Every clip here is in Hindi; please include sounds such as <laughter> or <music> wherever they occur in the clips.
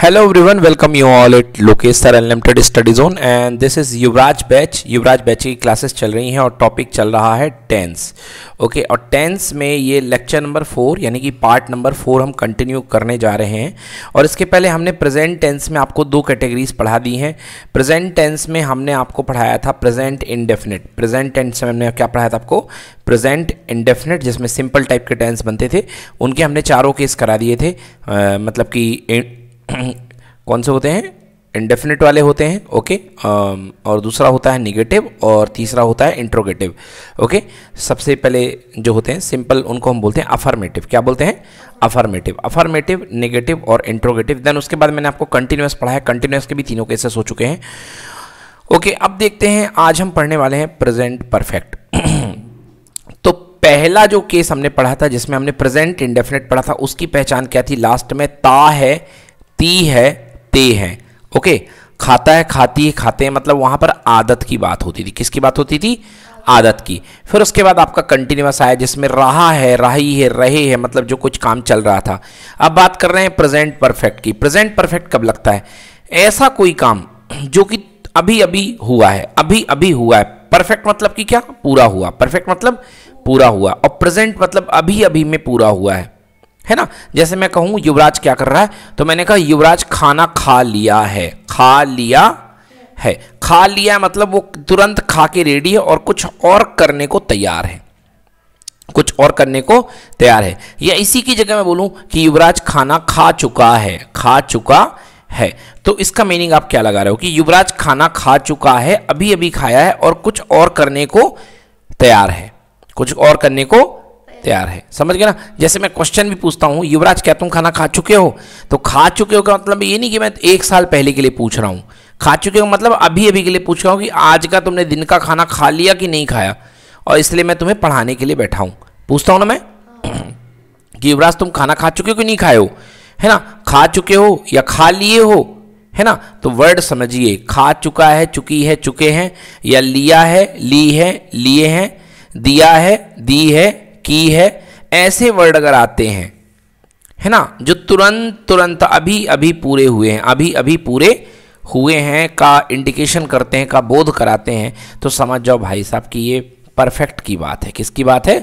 Hello everyone welcome you all at Lokesh sir unlimited study zone and this is Yuvraj batch Yuvraj batch की क्लासेस चल रही हैं और टॉपिक चल रहा है टेंस ओके okay, और टेंस में ये लेक्चर नंबर फोर यानी कि पार्ट नंबर फोर हम कंटिन्यू करने जा रहे हैं और इसके पहले हमने प्रेजेंट टेंस में आपको दो कैटेगरीज पढ़ा दी हैं प्रेजेंट टेंस में हमने आपको पढ़ाया था प्रेजेंट इंडेफिनिट प्रेजेंट टेंस में हमने क्या पढ़ाया था आपको प्रेजेंट इंडेफिनिट जिसमें सिंपल टाइप के टेंस बनते थे उनके हमने चारों केस करा दिए थे आ, मतलब कि <clears throat> कौन से होते हैं इंडेफिनेट वाले होते हैं ओके um, और दूसरा होता है निगेटिव और तीसरा होता है इंट्रोगेटिव ओके सबसे पहले जो होते हैं सिंपल उनको हम बोलते हैं अफर्मेटिव क्या बोलते हैं अफर्मेटिव अफर्मेटिव निगेटिव और इंट्रोगेटिव देन उसके बाद मैंने आपको कंटिन्यूस पढ़ाया कंटिन्यूस के भी तीनों केसेस हो चुके हैं ओके अब देखते हैं आज हम पढ़ने वाले हैं प्रेजेंट परफेक्ट <clears throat> तो पहला जो केस हमने पढ़ा था जिसमें हमने प्रेजेंट इंडेफिनेट पढ़ा था उसकी पहचान क्या थी लास्ट में ता है ती है ते है ओके खाता है खाती है खाते हैं मतलब वहां पर आदत की बात होती थी किसकी बात होती थी आदत की फिर उसके बाद आपका कंटिन्यूस आया जिसमें रहा है रही है रहे है मतलब जो कुछ काम चल रहा था अब बात कर रहे हैं प्रेजेंट परफेक्ट की प्रेजेंट परफेक्ट कब लगता है ऐसा कोई काम जो कि अभी अभी हुआ है अभी अभी हुआ है परफेक्ट मतलब कि क्या पूरा हुआ परफेक्ट मतलब पूरा हुआ और प्रेजेंट मतलब अभी अभी में पूरा हुआ है है ना जैसे मैं कहूँ युवराज क्या कर रहा है तो मैंने कहा युवराज खाना खा लिया है खा लिया है खा लिया मतलब वो तुरंत खा के रेडी है और कुछ और करने को तैयार है कुछ और करने को तैयार है या इसी की जगह मैं बोलूं कि युवराज खाना खा चुका है खा चुका है तो इसका मीनिंग आप क्या लगा रहे हो कि युवराज खाना खा चुका है अभी अभी खाया है और कुछ और करने को तैयार है कुछ और करने को तैयार है समझ गए ना जैसे मैं क्वेश्चन भी पूछता हूँ युवराज क्या तुम खाना खा चुके हो तो खा चुके हो का मतलब ये नहीं कि मैं एक साल पहले के लिए पूछ रहा हूँ खा चुके हो मतलब अभी अभी के लिए पूछ रहा हूँ कि आज का तुमने दिन का खाना खा लिया कि नहीं खाया और इसलिए मैं तुम्हें पढ़ाने के लिए बैठा हूँ पूछता हूँ ना मैं <clears throat> कि युवराज तुम खाना खा चुके हो कि नहीं खाए हो है ना खा चुके हो या खा लिए हो है ना तो वर्ड समझिए खा चुका है चुकी है चुके हैं या लिया है ली है लिए हैं दिया है दी है की है ऐसे वर्ड अगर आते हैं है ना जो तुरंत तुरंत अभी अभी पूरे हुए हैं अभी अभी पूरे हुए हैं का इंडिकेशन करते हैं का बोध कराते हैं तो समझ जाओ भाई साहब कि ये परफेक्ट की बात है किसकी बात है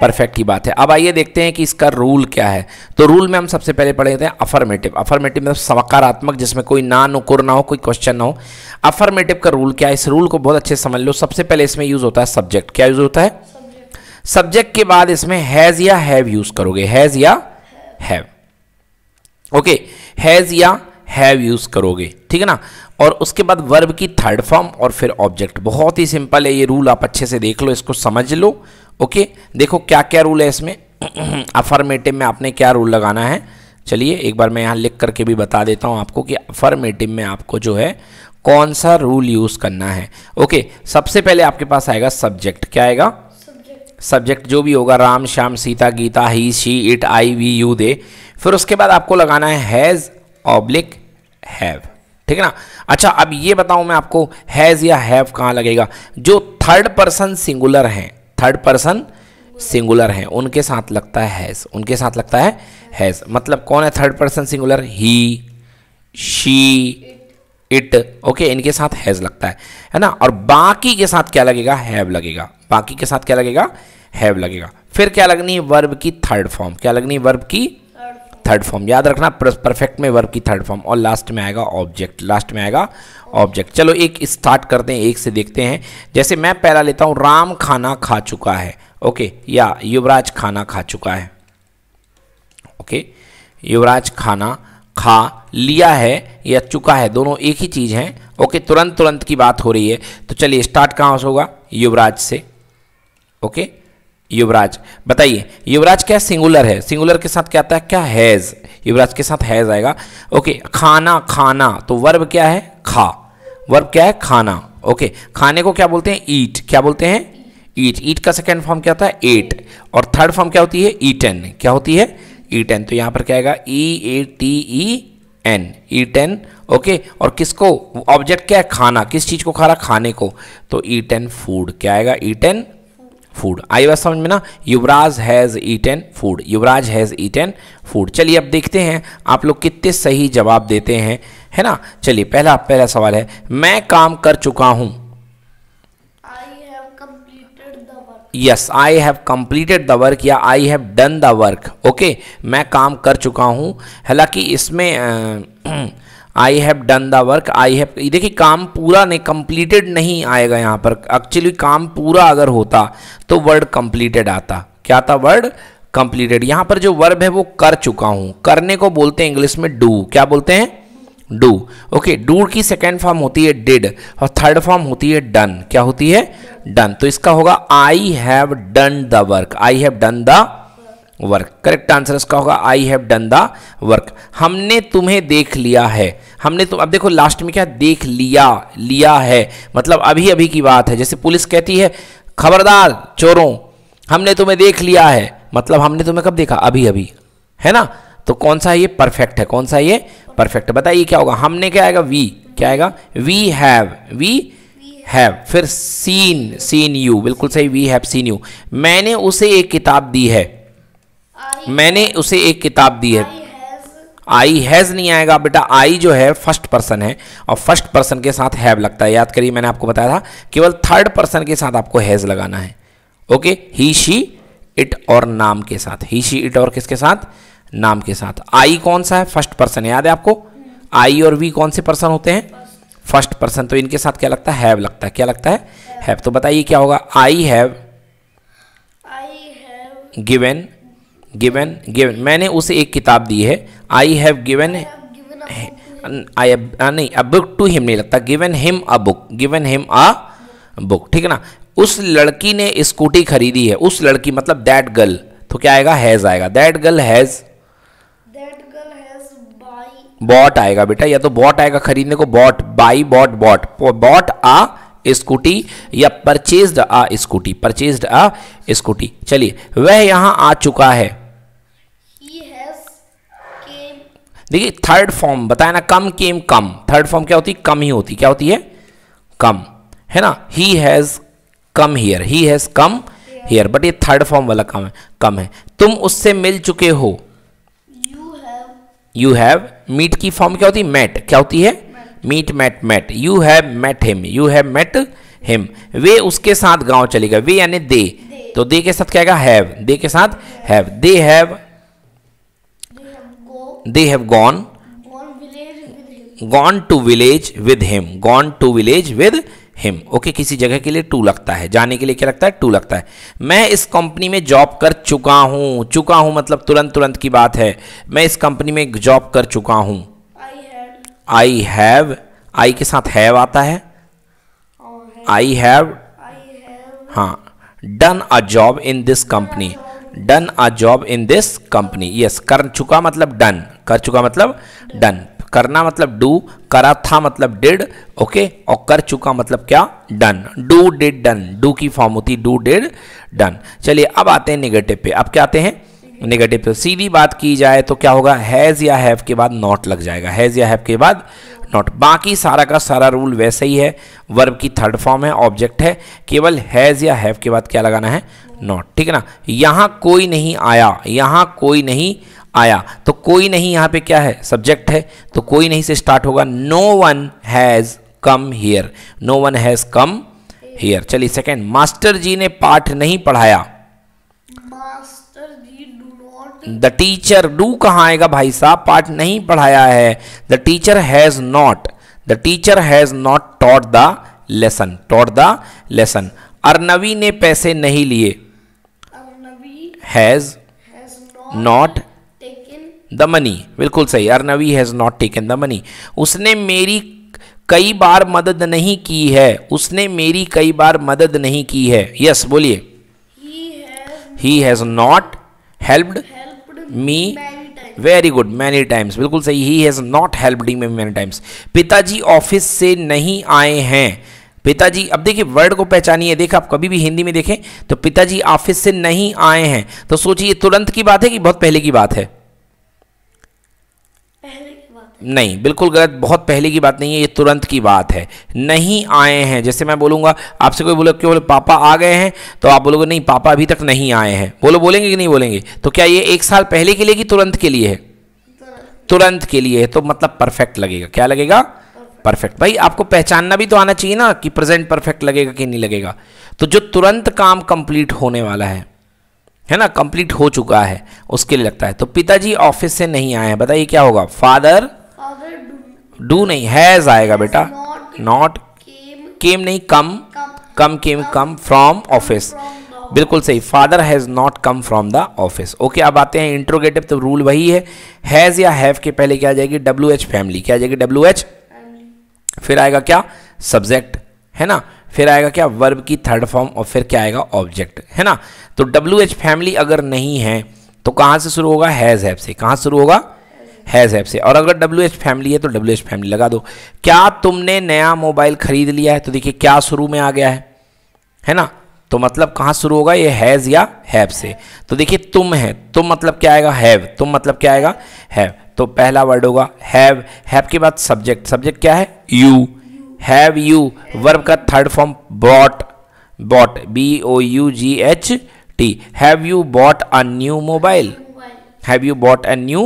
परफेक्ट की बात है अब आइए देखते हैं कि इसका रूल क्या है तो रूल में हम सबसे पहले पढ़े थे अफर्मेटिव अफर्मेटिव मतलब सकारात्मक जिसमें कोई ना नुकुर ना हो कोई क्वेश्चन ना हो अफर्मेटिव का रूल क्या है इस रूल को बहुत अच्छे समझ लो सबसे पहले इसमें यूज़ होता है सब्जेक्ट क्या यूज़ होता है सब्जेक्ट के बाद इसमें हैज या हैव यूज करोगे हैज या हैव ओके हैज या हैव यूज करोगे ठीक है ना और उसके बाद वर्ब की थर्ड फॉर्म और फिर ऑब्जेक्ट बहुत ही सिंपल है ये रूल आप अच्छे से देख लो इसको समझ लो ओके देखो क्या क्या रूल है इसमें अफर्मेटिव <clears throat> में आपने क्या रूल लगाना है चलिए एक बार मैं यहाँ लिख करके भी बता देता हूँ आपको कि अफर्मेटिव में आपको जो है कौन सा रूल यूज़ करना है ओके सबसे पहले आपके पास आएगा सब्जेक्ट क्या आएगा सब्जेक्ट जो भी होगा Ram Shyam Sita Geeta he she it I we you they फिर उसके बाद आपको लगाना है हैज़ ऑब्लिक हैव ठीक है ना अच्छा अब ये बताऊं मैं आपको हैज़ या हैव कहाँ लगेगा जो थर्ड पर्सन सिंगुलर हैं थर्ड पर्सन सिंगुलर हैं उनके साथ लगता है हैज़ उनके साथ लगता है हैज़ मतलब कौन है third person singular he she it okay इनके साथ हैज़ लगता है है ना और बाकी के साथ क्या लगेगा हैव लगेगा बाकी के साथ क्या लगेगा हैव लगेगा फिर क्या लगनी है वर्ब की थर्ड फॉर्म क्या लगनी है वर्ब की थर्ड फॉर्म याद रखना परफेक्ट में वर्ब की थर्ड फॉर्म और लास्ट में आएगा ऑब्जेक्ट लास्ट में आएगा ऑब्जेक्ट चलो एक स्टार्ट करते हैं एक से देखते हैं जैसे मैं पहला लेता हूं राम खाना खा चुका है ओके या युवराज खाना खा चुका है ओके युवराज खाना खा लिया है या चुका है दोनों एक ही चीज़ हैं ओके तुरंत तुरंत की बात हो रही है तो चलिए स्टार्ट कहाँ से होगा युवराज से ओके युवराज बताइए युवराज क्या सिंगुलर है सिंगुलर के साथ क्या आता है क्या हैज़ युवराज के साथ हैज़ आएगा ओके खाना खाना तो वर्ब क्या है खा वर्ब क्या है खाना ओके खाने को क्या बोलते हैं ईट क्या बोलते हैं ईट ईट का सेकेंड फॉर्म क्या होता है एट और थर्ड फॉर्म क्या होती है ईटन क्या होती है ईटन तो यहाँ पर क्या आएगा E A T E N eaten okay और किसको ऑब्जेक्ट क्या है खाना किस चीज़ को खा रहा खाने को तो ई टेन फूड क्या आएगा ई टेन फूड आई बात समझ में ना Yuvraj has eaten food Yuvraj has eaten food चलिए अब देखते हैं आप लोग कितने सही जवाब देते हैं है ना चलिए पहला पहला सवाल है मैं काम कर चुका हूं yes I have completed the work या I have done the work okay मैं काम कर चुका हूँ हालांकि इसमें I have done the work I have देखिए काम पूरा नहीं कंप्लीटेड नहीं आएगा यहाँ पर एक्चुअली काम पूरा अगर होता तो वर्ड कंप्लीटेड आता क्या था वर्ड कंप्लीटेड यहाँ पर जो वर्ब है वो कर चुका हूँ करने को बोलते हैं इंग्लिश में डू क्या बोलते हैं डू ओके डू की सेकेंड फॉर्म होती है डिड और थर्ड फॉर्म होती है डन क्या होती है डन तो इसका होगा I have done the work I have done the work correct answer इसका होगा I have done the work हमने तुम्हें देख लिया है हमने तो अब देखो लास्ट में क्या देख लिया लिया है मतलब अभी अभी की बात है जैसे पुलिस कहती है खबरदार चोरों हमने तुम्हें देख लिया है मतलब हमने तुम्हें कब देखा अभी अभी है ना तो कौन सा ये परफेक्ट है कौन सा ये परफेक्ट बताइए क्या होगा हमने क्या आएगा वी क्या आएगा वी हैव वी हैव फिर सीन सीन यू बिल्कुल सही वी हैव सीन यू मैंने उसे एक किताब दी है I मैंने उसे एक किताब दी है आई हैज़ नहीं आएगा बेटा आई जो है फर्स्ट पर्सन है और फर्स्ट पर्सन के साथ हैव लगता है याद करिए मैंने आपको बताया था केवल थर्ड पर्सन के साथ आपको हैज़ लगाना है ओके ही शी इट और नाम के साथ ही शी इट और किसके साथ नाम के साथ आई कौन सा है फर्स्ट पर्सन याद है आपको आई और वी कौन से पर्सन होते हैं फर्स्ट पर्सन तो इनके साथ क्या लगता है हैव लगता है क्या लगता है हैव तो बताइए क्या होगा I have given given given मैंने उसे एक किताब दी है आई हैव गिवन आई नहीं अ बुक टू हिम नहीं लगता given him a book given him a book ठीक है ना उस लड़की ने स्कूटी खरीदी है उस लड़की मतलब दैट गर्ल तो क्या आएगा हैज़ आएगा दैट गर्ल हैज़ बॉट आएगा बेटा या तो बॉट आएगा खरीदने को bought buy bought bought bought a scooty या purchased a scooty purchased a scooty चलिए वह यहां आ चुका है देखिए थर्ड फॉर्म बताया ना कम केम कम थर्ड फॉर्म क्या होती है कम ही होती क्या होती है कम है ना he has come here he has come here but ये थर्ड फॉर्म वाला कम है कम है तुम उससे मिल चुके हो यू हैव मीट की फॉर्म क्या होती है मैट क्या होती है meet met met you have met him you have met him वे उसके साथ गांव चलेगा वे यानी दे तो दे के साथ क्या आएगा हैव दे के साथ have they have they have gone gone to village with him gone to village with him okay किसी जगह के लिए टू लगता है जाने के लिए क्या लगता है टू लगता है मैं इस कंपनी में जॉब कर चुका हूँ चुका हूँ मतलब तुरंत तुरंत की बात है मैं इस कंपनी में जॉब कर चुका हूँ आई हैव आई के साथ हैव आता है आई हैव हाँ done a job in this company done a job in this company yes कर चुका मतलब डन कर चुका मतलब डन करना मतलब डू करा था मतलब डिड ओके और कर चुका मतलब क्या done do did done do की फॉर्म होती डू डिड डन चलिए अब आते हैं निगेटिव पे अब क्या आते हैं नेगेटिव पे सीधी बात की जाए तो क्या होगा हैज़ या हैव के बाद नॉट लग जाएगा हैज़ या हैव के बाद नॉट बाकी सारा का सारा रूल वैसे ही है वर्ब की थर्ड फॉर्म है ऑब्जेक्ट है केवल हैज़ या हैव के बाद क्या लगाना है नॉट ठीक है ना यहाँ कोई नहीं आया यहाँ कोई नहीं आया तो कोई नहीं यहां पे क्या है सब्जेक्ट है तो कोई नहीं से स्टार्ट होगा no one has come here no one has come here चलिए सेकेंड मास्टर जी ने पाठ नहीं पढ़ाया द टीचर डू कहा आएगा भाई साहब पाठ नहीं पढ़ाया है the teacher has not the teacher has not taught the lesson taught the lesson Arnavi ने पैसे नहीं लिए हैज़ नॉट द मनी बिल्कुल सही Arnavi has not taken the money उसने मेरी कई बार मदद नहीं की है उसने मेरी कई बार मदद नहीं की है यस बोलिए he has not helped me very good many times बिल्कुल सही he has not helped me many times पिताजी ऑफिस से नहीं आए हैं पिताजी अब देखिए वर्ड को पहचानिए देखा आप कभी भी हिंदी में देखें तो पिताजी ऑफिस से नहीं आए हैं तो सोचिए तुरंत की बात है कि बहुत पहले की बात है नहीं बिल्कुल गलत बहुत पहले की बात नहीं है ये तुरंत की बात है नहीं आए हैं जैसे मैं बोलूँगा आपसे कोई बोले क्यों बोले पापा आ गए हैं तो आप बोलोगे नहीं पापा अभी तक नहीं आए हैं बोलो बोलेंगे कि नहीं बोलेंगे तो क्या ये एक साल पहले के लिए कि तुरंत के लिए है तुरंत के लिए है तो मतलब परफेक्ट लगेगा क्या लगेगा परफेक्ट भाई आपको पहचानना भी तो आना चाहिए ना कि प्रेजेंट परफेक्ट लगेगा कि नहीं लगेगा तो जो तुरंत काम कंप्लीट होने वाला है है ना कंप्लीट हो चुका है उसके लिए लगता है तो पिताजी ऑफिस से नहीं आए हैं बताइए क्या होगा फादर डू नहीं हैज आएगा बेटा नॉट केम नहीं कम come came come from office बिल्कुल सही father has not come from the office okay अब आते हैं इंट्रोगेटिव तो रूल वही है हैज़ या हैव के पहले क्या आ जाएगी डब्ल्यू एच फैमिली क्या आ जाएगी डब्ल्यू एच फिर आएगा क्या सब्जेक्ट है ना फिर आएगा क्या वर्ब की थर्ड फॉर्म और फिर क्या आएगा ऑब्जेक्ट है ना तो डब्ल्यू एच फैमिली अगर नहीं है तो कहाँ से शुरू होगा हैज़ हैव से कहाँ शुरू होगा हैज़ ऐप से और अगर डब्ल्यू एच फैमिली है तो डब्ल्यू एच फैमिली लगा दो क्या तुमने नया मोबाइल ख़रीद लिया है तो देखिए क्या शुरू में आ गया है है ना तो मतलब कहाँ शुरू होगा ये हैज़ या हैव से तो देखिए तुम है तुम मतलब क्या आएगा हैव तुम मतलब क्या आएगा हैव तो पहला वर्ड होगा हैव हैव के बाद सब्जेक्ट सब्जेक्ट क्या है यू हैव यू वर्ब का third form bought bought B O U G H T have you bought a new mobile have you bought a new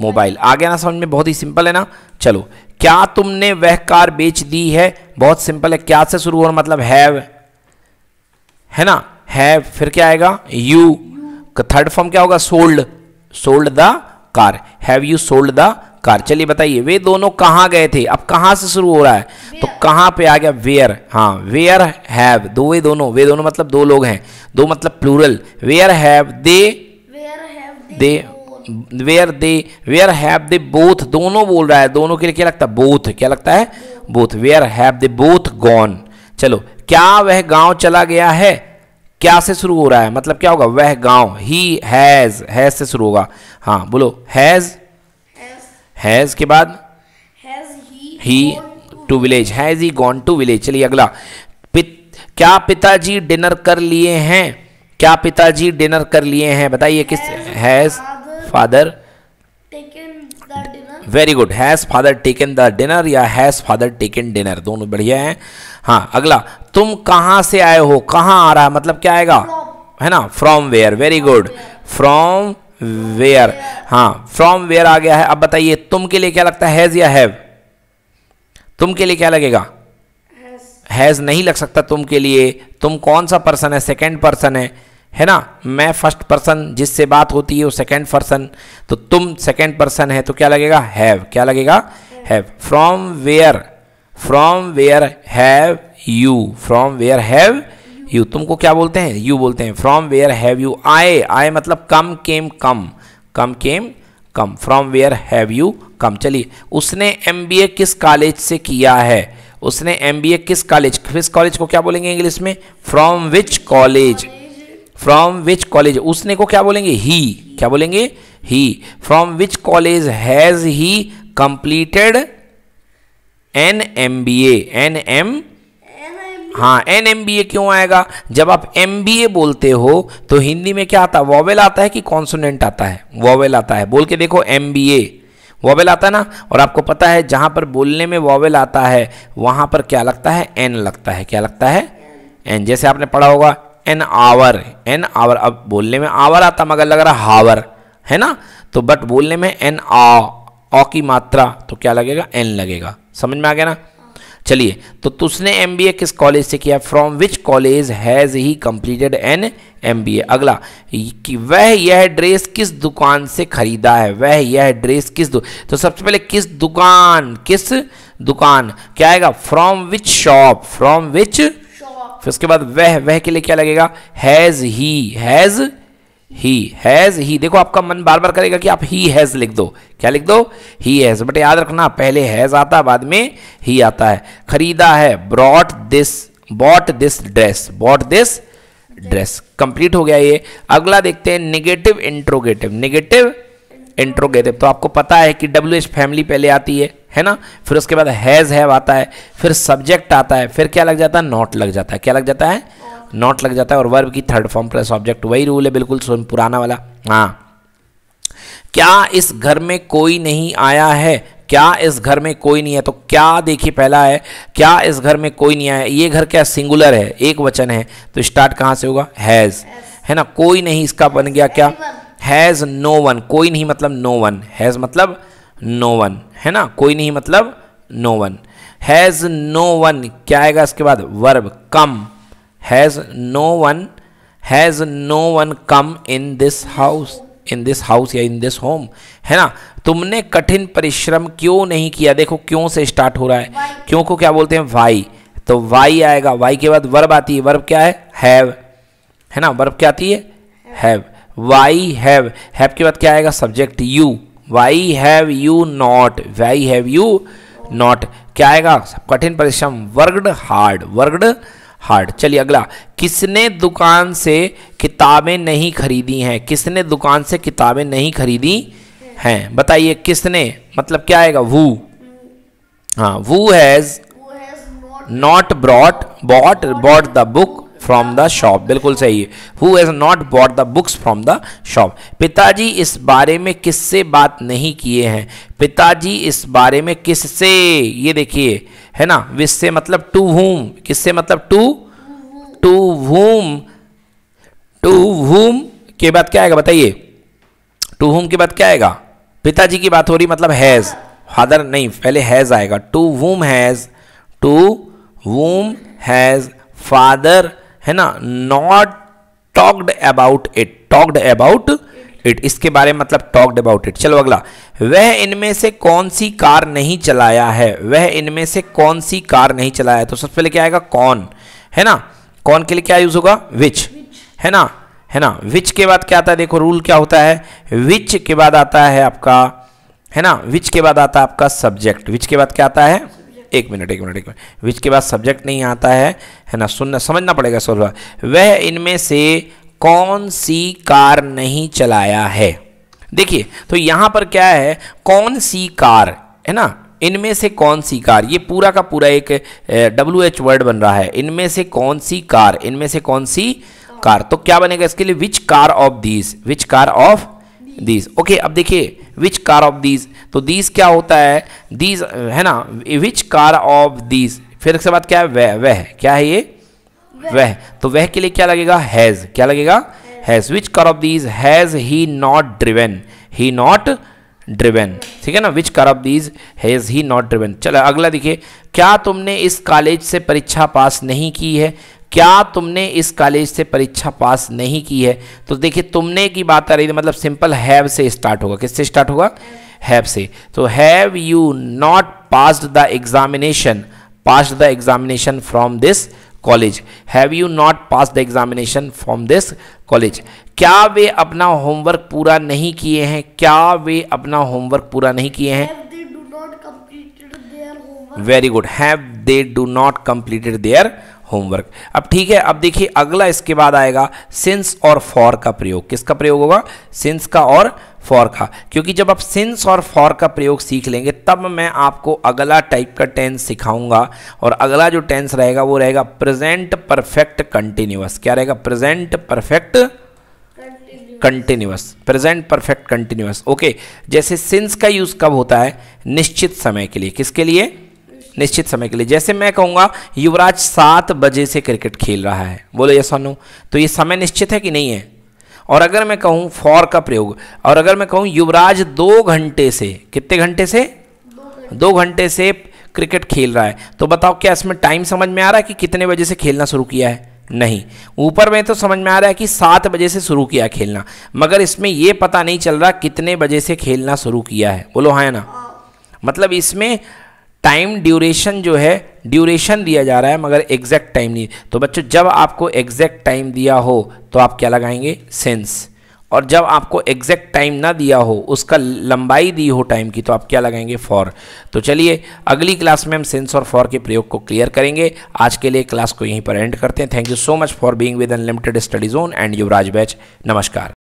mobile आ गया ना समझ में बहुत ही सिंपल है ना चलो क्या तुमने वह कार बेच दी है बहुत सिंपल है क्या से शुरू हो मतलब हैव है ना हैव फिर क्या आएगा यू थर्ड फॉर्म क्या होगा sold sold the car have you sold the car चलिए बताइए वे दोनों कहाँ गए थे अब कहाँ से शुरू हो रहा है तो Where? तो कहाँ पे आ गया वेयर हाँ वेयर हैव दो वे दोनों वे दोनों मतलब दो लोग हैं दो मतलब plural where have they they where they where have they both दोनों बोल रहा है दोनों के लिए क्या लगता है बोथ क्या लगता है both where have they both gone चलो क्या वह गांव चला गया है क्या से शुरू हो रहा है मतलब क्या होगा वह गांव ही हैज हैज से शुरू होगा हाँ बोलो हैज हैज के बाद he to village has he gone to village चलिए अगला पित, क्या पिताजी डिनर कर लिए हैं क्या पिताजी डिनर कर लिए हैं बताइए किस हैज हाँ, father very good has father taken the dinner या हैज फादर टेकन डिनर दोनों बढ़िया हैं हाँ अगला तुम कहाँ से आए हो कहाँ आ रहा है मतलब क्या आएगा है ना from where very good from where हाँ फ्रॉम वेयर आ गया है अब बताइए तुम के लिए क्या लगता है हैज या हैव तुम के लिए क्या लगेगा हैज नहीं लग सकता तुम के लिए तुम कौन सा पर्सन है सेकेंड पर्सन है है ना मैं फर्स्ट पर्सन जिससे बात होती है वो सेकेंड पर्सन तो तुम सेकेंड पर्सन है तो क्या लगेगा हैव क्या लगेगा have from where from where have you from where have you तुमको क्या बोलते हैं यू बोलते हैं फ्रॉम वेयर हैव यू आए आए मतलब come came come come came come from where have you come चलिए उसने एम बी ए किस कॉलेज से किया है उसने एम बी ए किस कॉलेज किस कॉलेज को क्या बोलेंगे इंग्लिश में from which college from which college उसने को क्या बोलेंगे ही क्या बोलेंगे he from which college has he completed an M B A an M हाँ एन एम बी ए क्यों आएगा जब आप एम बी ए बोलते हो तो हिंदी में क्या आता है वॉवेल आता है कि कॉन्सोनेंट आता है वॉवेल आता है बोल के देखो एम बी ए वॉवेल आता है ना और आपको पता है जहाँ पर बोलने में वॉवेल आता है वहाँ पर क्या लगता है एन लगता है क्या लगता है एन जैसे आपने पढ़ा होगा एन आवर एन आवर अब बोलने में आवर आता मगर लग रहा हावर है ना तो बट बोलने में एन आ ओ की मात्रा तो क्या लगेगा एन लगेगा समझ में आ गया ना चलिए तो तुसने एम किस कॉलेज से किया from which college has he completed an M अगला कि वह यह ड्रेस किस दुकान से खरीदा है वह यह ड्रेस किस दु... तो सबसे पहले किस दुकान किस दुकान क्या आएगा from which shop from which फिर उसके बाद वह वह के लिए क्या लगेगा has he has he has he देखो आपका मन बार बार करेगा कि आप ही हैज़ लिख दो क्या लिख दो ही हैज़ बट याद रखना पहले हैज़ आता है बाद में ही आता है खरीदा है brought this bought this dress bought this dress complete हो गया ये अगला देखते हैं नेगेटिव इंट्रोगेटिव नेगेटिव इंट्रोगेटिव तो आपको पता है कि डब्ल्यू एच फैमिली पहले आती है है ना फिर उसके बाद हैज़ हैव आता है फिर सब्जेक्ट आता है फिर क्या लग जाता है नॉट लग जाता है क्या लग जाता है नॉट लग जाता है और वर्ब की थर्ड फॉर्म प्लस ऑब्जेक्ट वही रूल है बिल्कुल सुन पुराना वाला हाँ क्या इस घर में कोई नहीं आया है क्या इस घर में कोई नहीं है तो क्या देखिए पहला है क्या इस घर में कोई नहीं आया ये घर क्या सिंगुलर है एक वचन है तो स्टार्ट कहाँ से होगा हैज़ है ना कोई नहीं इसका बन गया क्या हैज़ नो वन कोई नहीं मतलब नो वन हैज़ मतलब नो वन है ना कोई नहीं मतलब no one has no one क्या आएगा इसके बाद verb come has no one has no one come in this house in this house या इन दिस होम है ना तुमने कठिन परिश्रम क्यों नहीं किया देखो क्यों से स्टार्ट हो रहा है क्यों को क्या बोलते हैं वाई तो वाई आएगा वाई के बाद वर्ब आती है वर्ब क्या है हैव है ना वर्ब क्या आती है हैव वाई हैव हैव के बाद क्या आएगा subject you why have you not why have you not क्या आएगा कठिन परिश्रम वर्गड हार्ड वर्गड हार्ड चलिए अगला किसने दुकान से किताबें नहीं खरीदी हैं किसने दुकान से किताबें नहीं खरीदी हैं बताइए किसने मतलब क्या आएगा वू हाँ who has not brought bought bought the book from the shop बिल्कुल सही है who has not bought the books from the shop पिताजी इस बारे में किससे बात नहीं किए हैं पिताजी इस बारे में किससे ये देखिए है ना विस से मतलब टू हुम किससे मतलब to to whom to whom के बाद क्या आएगा बताइए टू हुम के बाद क्या आएगा पिताजी की बात हो रही मतलब हैज़ फादर नहीं पहले हैज़ आएगा to whom has to whom has father है ना not talked about it talked about it इसके बारे में मतलब टॉक्ड अबाउट इट चलो अगला वह इनमें से कौन सी कार नहीं चलाया है वह इनमें से कौन सी कार नहीं चलाया है तो सबसे पहले क्या आएगा कौन है ना कौन के लिए क्या यूज होगा विच है ना है ना विच के बाद क्या आता है देखो रूल क्या होता है विच के बाद आता है आपका है ना विच के बाद आता है आपका सब्जेक्ट विच के बाद क्या आता है एक मिनट एक मिनट एक मिनट विच के बाद सब्जेक्ट नहीं आता है है ना सुनना समझना पड़ेगा सोलह वह इनमें से कौन सी कार नहीं चलाया है देखिए तो यहाँ पर क्या है कौन सी कार है ना इनमें से कौन सी कार ये पूरा का पूरा एक डब्ल्यू एच वर्ड बन रहा है इनमें से कौन सी कार इनमें से कौन सी कार तो क्या बनेगा इसके लिए which car of these which car of these okay अब देखिए विच कार ऑफ दीज तो दीज क्या होता है दीज है ना विच कार ऑफ दीज फिर उसके बाद क्या है वह वह क्या है ये वह तो वह के लिए क्या लगेगा हैज़ क्या लगेगा has which car of these has he not driven he not driven ठीक है ना which car of these has he not driven चलो अगला देखिए क्या तुमने इस कॉलेज से परीक्षा पास नहीं की है क्या तुमने इस कॉलेज से परीक्षा पास नहीं की है तो देखिए तुमने की बात आ रही थी मतलब सिंपल हैव से स्टार्ट होगा किससे स्टार्ट होगा हैव से तो have you not passed the examination passed the examination from this college have you not pass the examination from this college क्या वे अपना होमवर्क पूरा नहीं किए हैं क्या वे अपना होमवर्क पूरा नहीं किए हैं very good have they do not completed their homework अब ठीक है अब देखिए अगला इसके बाद आएगा सिंस और फॉर का प्रयोग किसका प्रयोग होगा सिंस का और फॉर का क्योंकि जब आप सिंस और फॉर का प्रयोग सीख लेंगे तब मैं आपको अगला टाइप का टेंस सिखाऊंगा और अगला जो टेंस रहेगा वो रहेगा प्रेजेंट परफेक्ट कंटिन्यूस क्या रहेगा present perfect continuous present perfect continuous okay जैसे सिंस का यूज़ कब होता है निश्चित समय के लिए किसके लिए निश्चित समय के लिए जैसे मैं कहूँगा युवराज सात बजे से क्रिकेट खेल रहा है बोलो ये नो तो ये समय निश्चित है कि नहीं है और अगर मैं कहूँ फॉर का प्रयोग और अगर मैं कहूँ युवराज दो घंटे से कितने घंटे से दो घंटे से क्रिकेट खेल रहा है तो बताओ क्या इसमें टाइम समझ में आ रहा है कि कितने बजे से खेलना शुरू किया है नहीं ऊपर में तो समझ में आ रहा है कि सात बजे से शुरू किया खेलना मगर इसमें यह पता नहीं चल रहा कितने बजे से खेलना शुरू किया है बोलो हाँ ना मतलब इसमें टाइम ड्यूरेशन जो है ड्यूरेशन दिया जा रहा है मगर एग्जैक्ट टाइम नहीं तो बच्चों जब आपको एग्जैक्ट टाइम दिया हो तो आप क्या लगाएंगे सेंस और जब आपको एग्जैक्ट टाइम ना दिया हो उसका लंबाई दी हो टाइम की तो आप क्या लगाएंगे फॉर तो चलिए अगली क्लास में हम सेंस और फॉर के प्रयोग को क्लियर करेंगे आज के लिए क्लास को यहीं पर एंड करते हैं thank you so much for being with unlimited study zone and Yuvraj batch नमस्कार